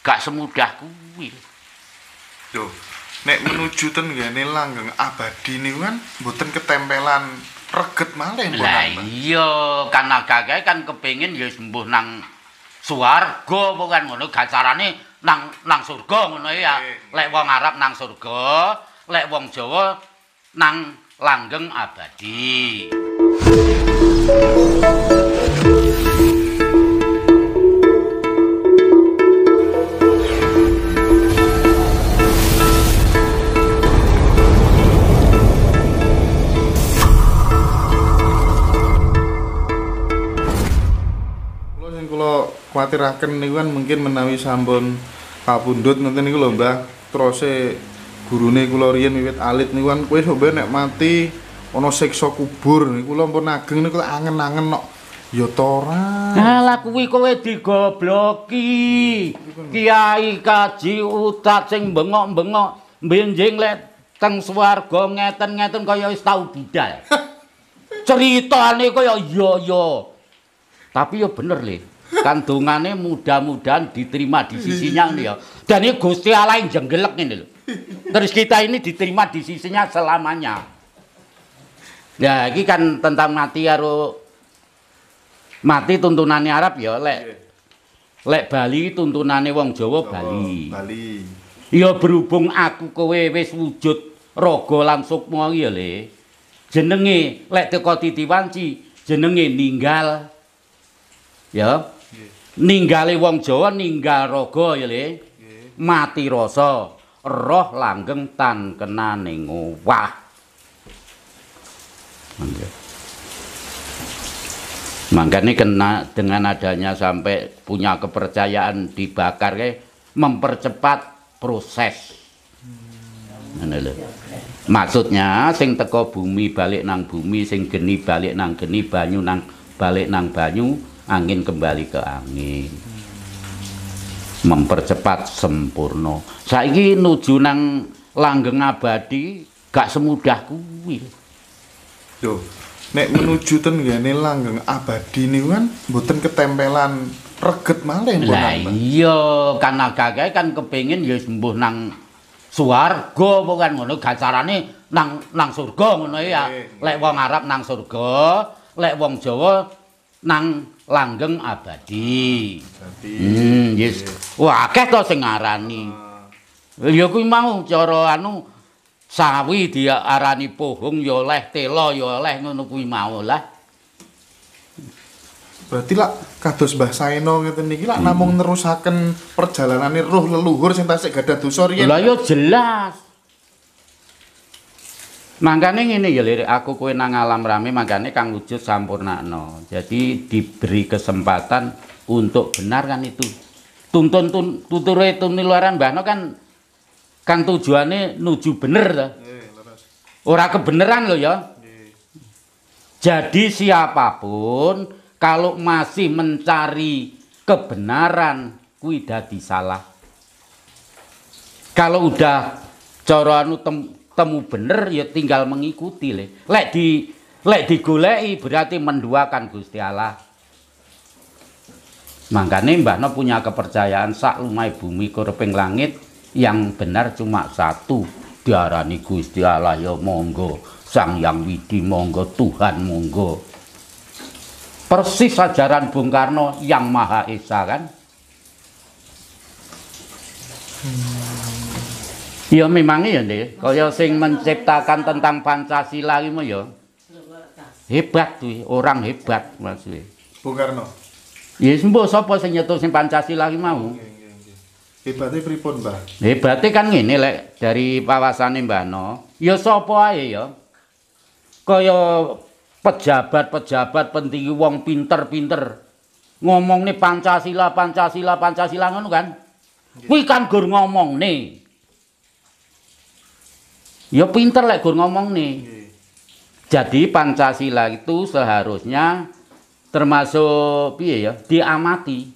gak semudah kuwi lho nek menuju ten gene langgeng abadi niku kan mboten ketempelan reget malah mboten lah iya kan agak kan kepengin ya sembuh nang swarga bukan ngono gak nang nang surga ngono ya lek wong arab nang surga lek wong jawa nang langgeng abadi Thank you. khawatirakan niku kan mungkin menawi sampun kapundhut ngoten niku lho Mbah. Terus gurune kula riyen wiwit alit niku kan kowe sampe nek mati ana siksa kubur niku lho ampun ageng niku angen-angen nok ya to ora. Lah kuwi kowe digobloki. Kiai Kaji Utat sing bengok-bengok mbenjing lek teng swarga ngeten-ngeten kaya wis tau didal. Ceritane kaya ya ya. Tapi ya bener lho. kandungannya mudah-mudahan diterima di sisinya nih ya. Dan ini Gusti Allah yang jenggelek ini loh. Terus kita ini diterima di sisinya selamanya. Ya, ini kan tentang mati harus mati tuntunannya Arab ya, lek lek Bali tuntunannya Wong Jawa Bali. Bali. Ya berhubung aku kowe wis wujud rogo langsung mau ya le. Jenenge lek teko titi titiwanci jenenge ninggal. Ya, Ninggali wong Jawa ninggal rogo ya Le. Mati rasa, roh langgeng tan kenane wah. Nggih. ini kena dengan adanya sampai punya kepercayaan dibakar ke mempercepat proses. Hmm. Maksudnya sing teko bumi balik nang bumi, sing geni balik nang geni, banyu nang balik nang banyu, angin kembali ke angin mempercepat sempurna saiki nuju nang langgeng abadi gak semudah kuwi yo nek menuju ten gene langgeng abadi niku kan mboten ketempelan reget malih mboten lah iya kan agak kan kepengin ya sembuh nang swarga bukan ngono gak carane nang nang surga ngono ya lek wong arab nang surga lek wong jawa nang langgeng abadi. Dadi. Hmm, Wah, akeh to sing ngarani. Lha ah. ya kuwi mau cara anu sawi diarani pohong ya oleh tela ya oleh ngono kuwi mau lah. Berarti lak kados Mbah Saeno ngeten niki lak hmm. namung nerusaken perjalananane roh leluhur sing tasik gadah dosa riyen. Lah ya jelas. Mangkane ini ya lirik aku kue nang alam rame mangkane kang wujud no. Jadi diberi kesempatan untuk benar kan itu. Tuntun tun, tuture tunilaran Mbahno kan kang tujuannya nuju bener ta. Ora kebenaran loh ya. Jadi siapapun kalau masih mencari kebenaran kuwi dadi salah. Kalau udah cara anu temu bener ya tinggal mengikuti le. Lek di lek digoleki berarti menduakan Gusti Allah. Makanya Mbah No punya kepercayaan sak lumai bumi kurping langit yang benar cuma satu diarani Gusti Allah ya monggo Sang Yang Widi monggo Tuhan monggo persis ajaran Bung Karno yang Maha Esa kan hmm. Iya memang ya nih, kaya sing menciptakan tentang Pancasila gitu ya. Hebat tuh, orang hebat maksudnya. Bung Karno. Ya sembuh, sopo sing nyetuk sing Pancasila gitu mau. Hebatnya pripun mbah. Hebatnya kan gini lek dari pawasan mbah no. Iya sopo aja ya. Kaya pejabat-pejabat penting wong pinter-pinter ngomong nih Pancasila, Pancasila, Pancasila ngono kan. Wih kan gur ngomong nih. Ya pinter lek gur ngomong nih. Jadi Pancasila itu seharusnya termasuk piye ya, diamati.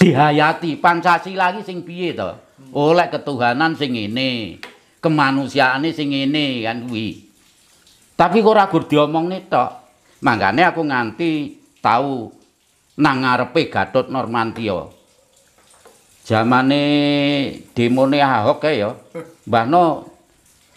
Dihayati Pancasila lagi sing piye to? Hmm. Oleh oh, ketuhanan sing kemanusiaan kemanusiaan sing ini kan kuwi. Tapi kok ora gur nih tok. makanya aku nganti tahu nang Gatot Normantio. Jamane demone Ahok ya. Mbah No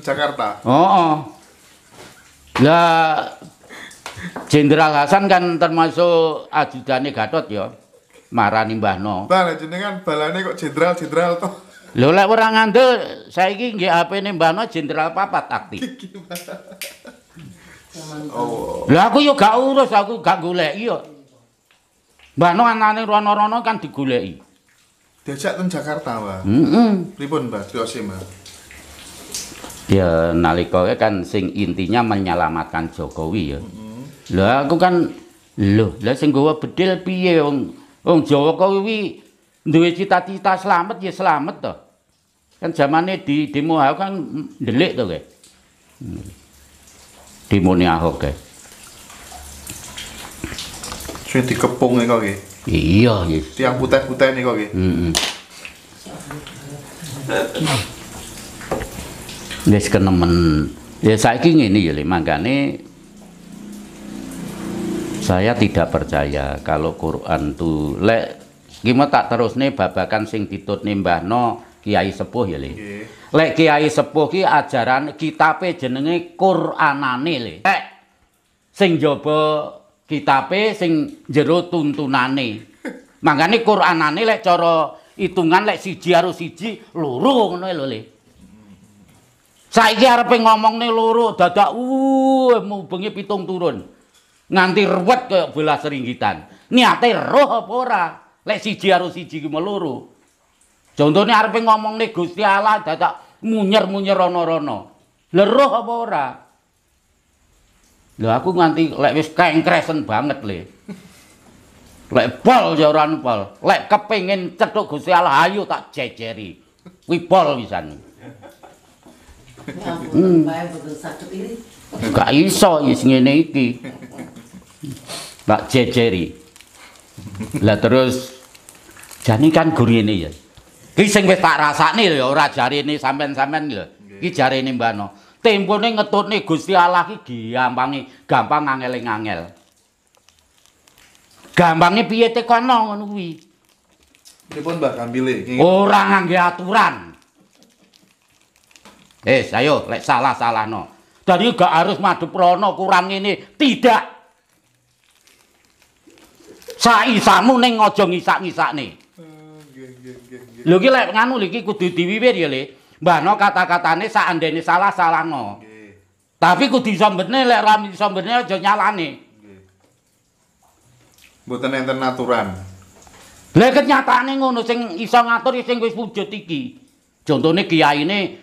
Jakarta. Oh, oh. Lah Jenderal Hasan kan termasuk ajudane Gatot ya. Marani Mbah No. Mbah jenengan balane kok jenderal-jenderal to. Lho lek ora ngandel saiki nggih HP-ne Mbah No jenderal Papa takti. Oh. Lah aku ya gak urus, aku gak golek ya. Mbah No anane rono-rono kan digoleki. diajak ke Jakarta wah mm -hmm. pribun mbak Triosi mbak ya naliko kan sing intinya menyelamatkan Jokowi ya lah mm -hmm. aku kan lo lah sing gue bedil piye wong wong Jokowi duwe cita-cita selamat ya selamat toh kan zamannya di demo aku kan delik tuh kayak demo nih ahok kayak sih dikepung nih kau Iya, nggih. Iya. Tiang putih-putih niku nggih. Heeh. Wis kenemen. Ya saya ingin ini, ya, makanya saya tidak percaya kalau Quran tuh lek gimana tak terus nih babakan sing ditut nih mbah no kiai sepuh ya li lek kiai sepuh ki ajaran kitabe jenenge Quranane nih lek sing jaba kitabe sing jero tuntunane. Mangane Qur'anane lek cara hitungan lek siji karo siji loro ngono lho Le. Saiki arepe ngomongne loro dadak uh mubengi pitung turun. Nganti ruwet kaya belas seringgitan. Niate roh apa ora? Lek siji karo siji ki meloro. Contone arepe ngomongne Gusti Allah dadak munyer-munyer ana-ana. Leroh apa ora? Ora. Lho aku nganti lek wis kengkresen banget le. Lek bol ya ora pol. Lek kepengin cethuk Gusti Allah ayo tak jejeri. Kuwi pol pisan. Hmm. iso wis ngene iki. Tak jejeri. Lah terus jani kan guri ini ya. Ki sing wis tak rasakne lho ora jarine sampean-sampean lho. Ki jarine Mbak No. tempone ngetutne Gusti Allah ki gampange gampang angel-angel. Gampange piye tekono ngono kuwi. Dipun Mbah gambile. Ora ngangge aturan. Eh, ayo lek salah-salahno. Dadi gak harus madu prana kurang ngene, tidak. Saisamu ning aja ngisak-ngisakne. Hmm, nggih nggih Lho iki lek nganu iki kudu diwiwir ya, Le. Mbah no kata-katane saandene salah salah no. Tapi ku bisa mbene lek ora bisa mbene aja nyalane. Nggih. Mboten enten aturan. Lek kenyataane ngono sing iso ngatur sing wis wujud iki. Contone kiyaine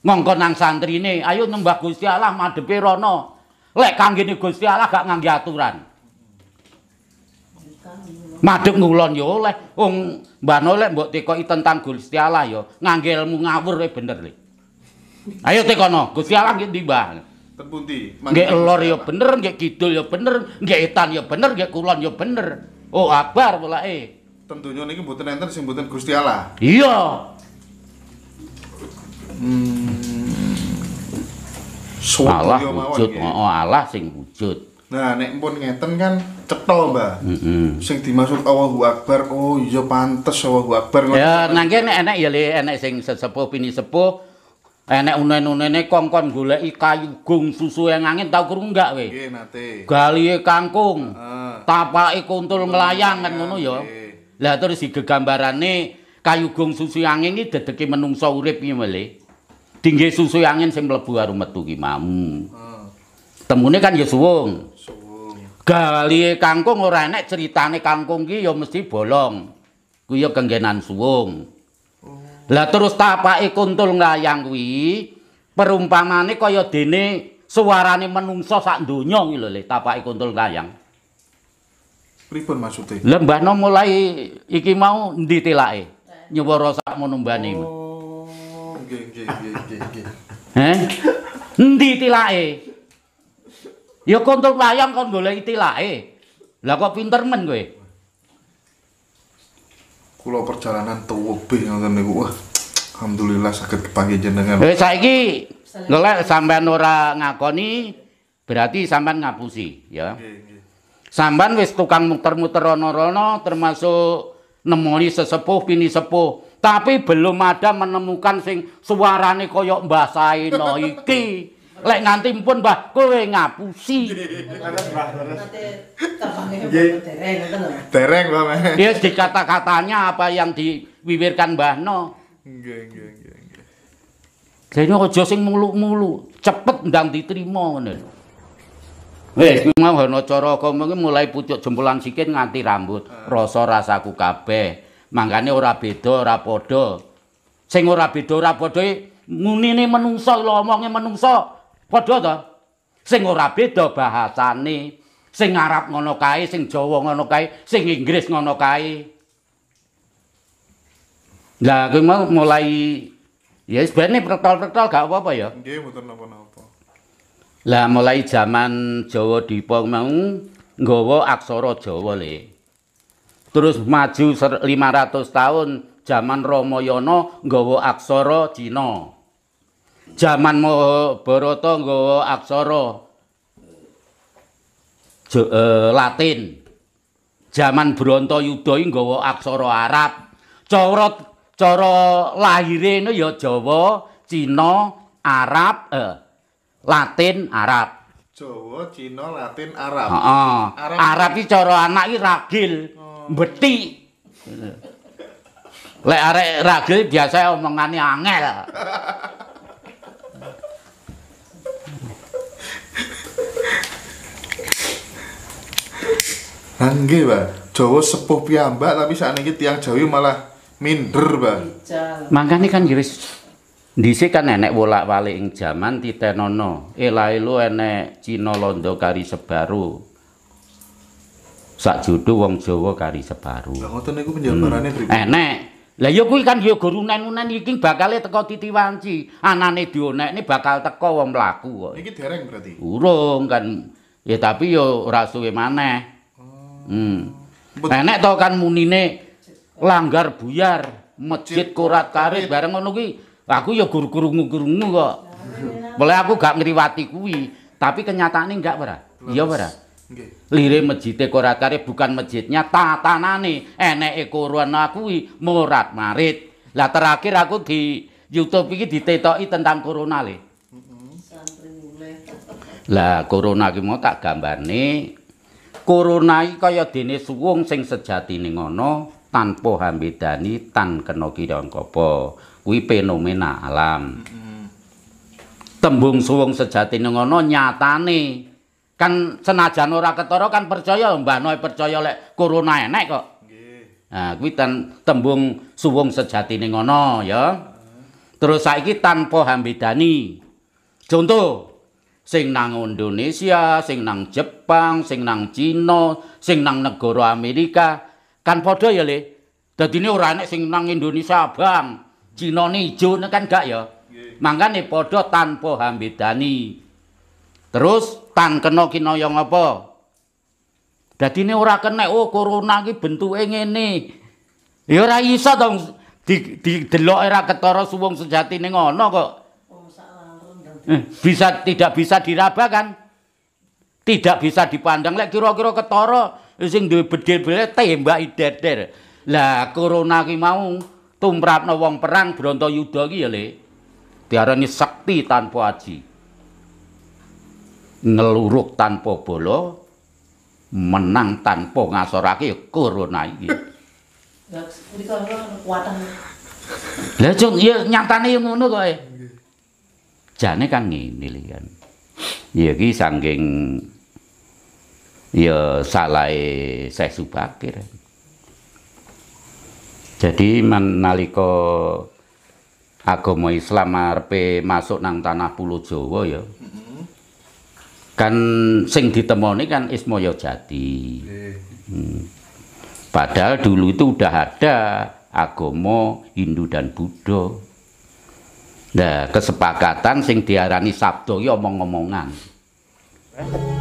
ngongkon nang santrine, ayo nembah Gusti Allah madhepe rono. Lek kanggene Gusti Allah gak ngangge aturan. madep ngulon yo ya oleh wong mbano lek mbok tekoki tentang Gusti Allah yo, ya ngangge ilmu ngawur kowe eh, bener le ayo tekono Gusti Allah nggih ndi Mbah Tempundi nggih lor ya bener nggih kidul ya bener nggih etan ya bener nggih kulon ya bener oh akbar e. Eh. tentunya niki mboten enten sing mboten Gusti Allah iya hmm. Allah ya wujud, oh, Allah sing wujud. Nah, nek pun ngeten kan cetho, Mbah. Mm Heeh. -hmm. Sing dimaksud Allahu Akbar, oh iya pantes Allahu Akbar. Ya, nangke nek enek ya le enek sing sesepuh pini sepo. Enek unen-unene kongkon goleki kayu gung susu yang angin tau kru enggak we. Nggih, nate. Galihe kangkung. Heeh. Tapake kuntul nglayang kan ngono ya. Lah terus digegambarane kayu gung susu yang angin iki dedeke menungsa urip iki mle. Dingge susu yang angin sing mlebu arum metu ki temune kan ya suwung. Suwung. Galihe kangkung ora enek critane kangkung ki ya mesti bolong. Kuwi ya kenggenan suwung. Oh. Lah terus tapake kuntul ngayang kuwi perumpamane kaya dene suarane menungso sak donya iki lho le tapake kuntul ngayang. Pripun maksude? Lah Mbah no mulai iki mau ndi tilake. Nyuwara sak menumbane. Oh. Nggih nggih nggih nggih. Heh. Ndi tilake? Ya kontul layang kon golek itilake. Lah kok pinter men kowe? Kula perjalanan tuwa be ngoten niku. Wah. Alhamdulillah sakit kepanggil jenengan. Eh saiki golek sampean ora ngakoni berarti sampean ngapusi ya. Sampean wis tukang muter-muter rono-rono termasuk nemoni sesepuh pini sepuh tapi belum ada menemukan sing suarane koyok Mbah Saino iki. Lek nganti mpun, Mbah kowe ngapusi. Dereng Mbah. Ya dikata-katanya apa yang diwiwirkan Mbah No. Nggih nggih nggih. sing muluk-muluk, cepet ndang diterima ngene. Wis eh, mau ana cara kok mulai pucuk jempolan sikit nganti rambut, rasa rasaku kabeh. Mangkane ora beda, ora padha. Sing ora beda, ora padha ngunine menungso lho omonge menungso. padha to sing ora beda bahasane sing Arab ngono kae sing Jawa ngono kae sing Inggris ngono kae lah kuwi mulai ya yes, sebenarnya pertol-pertol gak apa-apa ya nggih mboten napa-napa lah mulai zaman Jawa dipong mau nggawa aksara Jawa le terus maju 500 tahun zaman Ramayana nggawa aksara Cina jaman Mahabharata nggawa aksara eh, Latin. Jaman Bronto Yudha nggawa aksara Arab. Cara cara lahire ya Jawa, Cina, Arab, uh, Latin, Arab. Jawa, Cina, Latin, Arab. Uh, Arab. Arab iki cara anak iki ragil, oh. beti. Lek arek ragil biasane omongane angel. Nangge ba, Jawa sepuh piyambak tapi saat ini tiang Jawi malah minder Maka Makanya kan jelas Dhisik kan enek bolak-balik ing jaman titenono. Elae eh, lu enek Cina Londo kari sebaru. Sak judu wong Jawa kari sebaru. Lah ngoten niku penjabarane hmm. Enek. Lah ya kuwi kan ya gurunan-unan iki bakale teko titiwanci. Anane ini bakal teko wong mlaku kok. Iki dereng berarti. Urung kan. Ya tapi yo ya ora suwe maneh. Hmm. Nenek tau kan munine langgar buyar masjid korat karit, bareng ngono ki. Aku ya guru-guru ngurungu kok. Boleh aku gak ngriwati kuwi, tapi kenyataane enggak, Pak. Iya, Pak. Nggih. Lire masjid korat karit bukan masjidnya tatanane eneke koran aku kuwi morat marit. Lah terakhir aku di YouTube iki ditetoki tentang corona le. Lah corona ki mau tak gambarne Corona kaya dene suwung sing sejatine ngono tanpa hambedani tan kena kirang apa. Kuwi fenomena alam. Tembung suwung sejatine ngono nyatane kan senajan ora ketara kan percaya Mbah Noe percaya lek corona enek kok. Nah, kuwi tembung suwung sejatine ngono ya. Terus saiki tanpa hambedani. Contoh sing nang Indonesia, sing nang Jepang, sing nang Cina, sing nang negara Amerika. Kan padha ya, Le. Dadi ne ora sing nang Indonesia, Bang. Cina ne ijo kan gak ya. Mangkane padha tanpa hambedani. Terus tan kena kinaya apa? Dadi ne ora kena oh corona iki bentuke ngene. Ya ora iso dong di, di delok ora ketara suwung sejatine ngono kok. Hmm. bisa tidak bisa diraba kan, tidak bisa dipandang lek kira-kira ketara sing duwe bedil-bedil tembak ideder lah corona ki mau tumrapno wong perang bronto yuda ki ya le diarani sakti tanpa aji ngeluruk tanpa bola menang tanpa ngasorake korona ya corona iki Lah jeng ya nyatane ngono kok jane kan ngene lho kan ya iki saking ya salahe Syekh Subakir jadi nalika agama Islam arepe masuk nang tanah pulau Jawa ya kan sing ditemoni kan Ismoyo Jati hmm. padahal dulu itu udah ada agama Hindu dan Buddha Nah, kesepakatan sing diarani sabda ya omong-omongan. Eh?